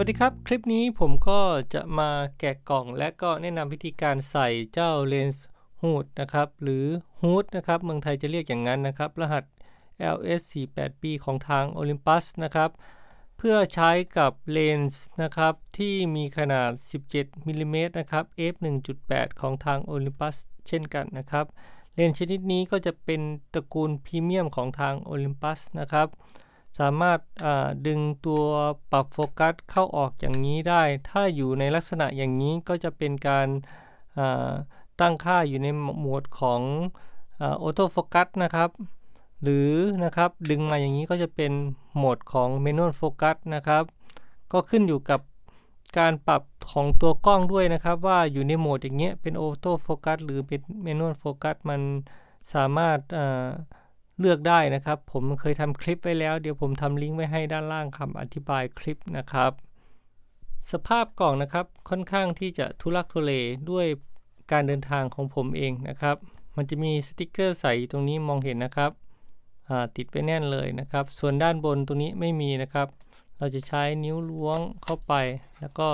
วัสดีครับ คลิปนี้ผมก็จะมาแกะกล่องและก็แนะนำวิธีการใส่เจ้าเลนส์ฮูดนะครับ หรือฮูดนะครับ เมืองไทยจะเรียกอย่างนั้นนะครับ รหัส LS48B ของทาง Olympus นะครับเพื่อใช้กับเลนส์นะครับ ที่มีขนาด 17มิลิเมตรนะครับ f 1.8ของทาง Olympus เช่นกันนะครับเลนส์ชนิดนี้ก็จะเป็นตระกูลพรีเมียมของทาง Olympus นะครับสามารถดึงตัวปรับโฟกัสเข้าออกอย่างนี้ได้ ถ้าอยู่ในลักษณะอย่างนี้ก็จะเป็นการตั้งค่าอยู่ในหมวดของออโต้โฟกัสนะครับ หรือนะครับดึงมาอย่างนี้ก็จะเป็นโหมดของเมนูโฟกัสนะครับ ก็ขึ้นอยู่กับการปรับของตัวกล้องด้วยนะครับ ว่าอยู่ในโหมดอย่างเงี้ยเป็นออโต้โฟกัสหรือเป็นเมนูโฟกัสมันสามารถเลือกได้นะครับผมเคยทำคลิปไว้แล้วเดี๋ยวผมทำลิงก์ไว้ให้ด้านล่างคำอธิบายคลิปนะครับสภาพกล่องนะครับค่อนข้างที่จะทุลักทุเล ด้วยการเดินทางของผมเองนะครับ มันจะมีสติกเกอร์ใสตรงนี้มองเห็นนะครับติดไปแน่นเลยนะครับ ส่วนด้านบนตรงนี้ไม่มีนะครับ เราจะใช้นิ้วล้วงเข้าไป แล้วก็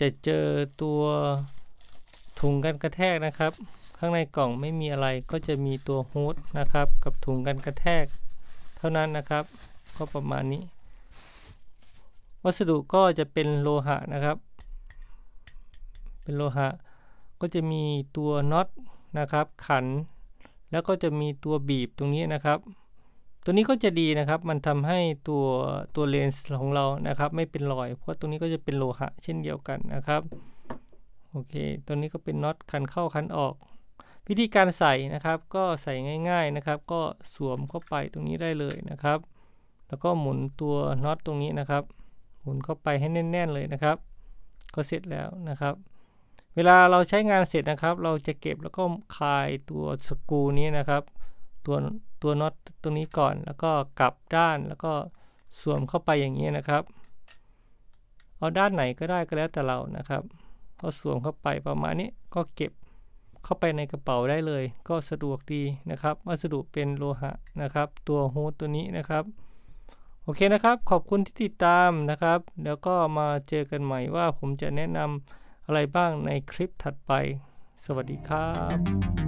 จะเจอตัวถุงกันกระแทกนะครับข้างในกล่องไม่มีอะไรก็จะมีตัวฮูดนะครับกับถุงกันกระแทก เท่านั้นนะครับก็ประมาณนี้ วัสดุก็จะเป็นโลหะนะครับ เป็นโลหะ ก็จะมีตัวน็อตนะครับขัน แล้วก็จะมีตัวบีบตรงนี้นะครับ ตัวนี้ก็จะดีนะครับ มันทำให้ตัวตัวเลนส์ของเรานะครับ ไม่เป็นรอย เพราะตรงนี้ก็จะเป็นโลหะ เช่นเดียวกันนะครับโอเคตัวนี้ก็เป็นน็อตคันเข้าคันออกวิธีการใส่นะครับก็ใส่ง่าย ๆนะครับ ก็สวมเข้าไปตรงนี้ได้เลยนะครับ แล้วก็หมุนตัวน็อตตรงนี้นะครับ หมุนเข้าไปให้แน่นๆเลยนะครับ ก็เสร็จแล้วนะครับ เวลาเราใช้งานเสร็จนะครับ เราจะเก็บแล้วก็คลายตัวสกูนี้นะครับ ตัวตัวน็อตตรงนี้ก่อน แล้วก็กลับด้านแล้วก็สวมเข้าไปอย่างนี้นะครับเอาด้านไหนก็ได้ก็แล้วแต่เรานะครับ ก็สวมเข้าไปประมาณนี้ก็เก็บเข้าไปในกระเป๋าได้เลย ก็สะดวกดีนะครับ วัสดุเป็นโลหะนะครับ ตัวฮูตัวนี้นะครับ โอเคนะครับ ขอบคุณที่ติดตามนะครับ แล้วก็มาเจอกันใหม่ว่าผมจะแนะนำอะไรบ้างในคลิปถัดไป สวัสดีครับ